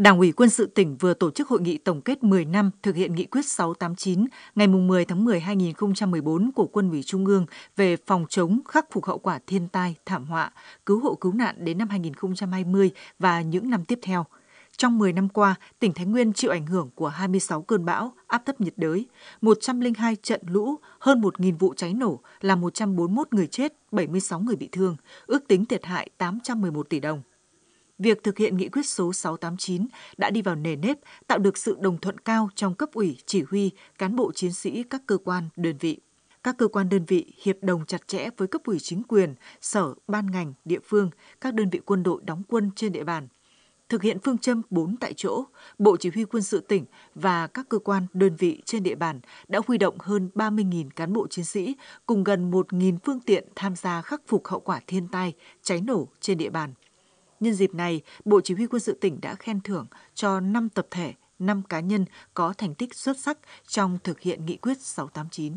Đảng ủy quân sự tỉnh vừa tổ chức hội nghị tổng kết 10 năm thực hiện nghị quyết 689 ngày 10 tháng 10 2014 của Quân ủy Trung ương về phòng chống khắc phục hậu quả thiên tai, thảm họa, cứu hộ cứu nạn đến năm 2020 và những năm tiếp theo. Trong 10 năm qua, tỉnh Thái Nguyên chịu ảnh hưởng của 26 cơn bão, áp thấp nhiệt đới, 102 trận lũ, hơn 1.000 vụ cháy nổ, làm 141 người chết, 76 người bị thương, ước tính thiệt hại 811 tỷ đồng việc thực hiện nghị quyết số 689 đã đi vào nề nếp, tạo được sự đồng thuận cao trong cấp ủy, chỉ huy, cán bộ chiến sĩ các cơ quan, đơn vị. Các cơ quan đơn vị hiệp đồng chặt chẽ với cấp ủy chính quyền, sở, ban ngành, địa phương, các đơn vị quân đội đóng quân trên địa bàn. Thực hiện phương châm 4 tại chỗ, Bộ Chỉ huy quân sự tỉnh và các cơ quan đơn vị trên địa bàn đã huy động hơn 30.000 cán bộ chiến sĩ cùng gần 1.000 phương tiện tham gia khắc phục hậu quả thiên tai, cháy nổ trên địa bàn – Nhân dịp này, Bộ Chỉ huy quân sự tỉnh đã khen thưởng cho 5 tập thể, 5 cá nhân có thành tích xuất sắc trong thực hiện nghị quyết 689.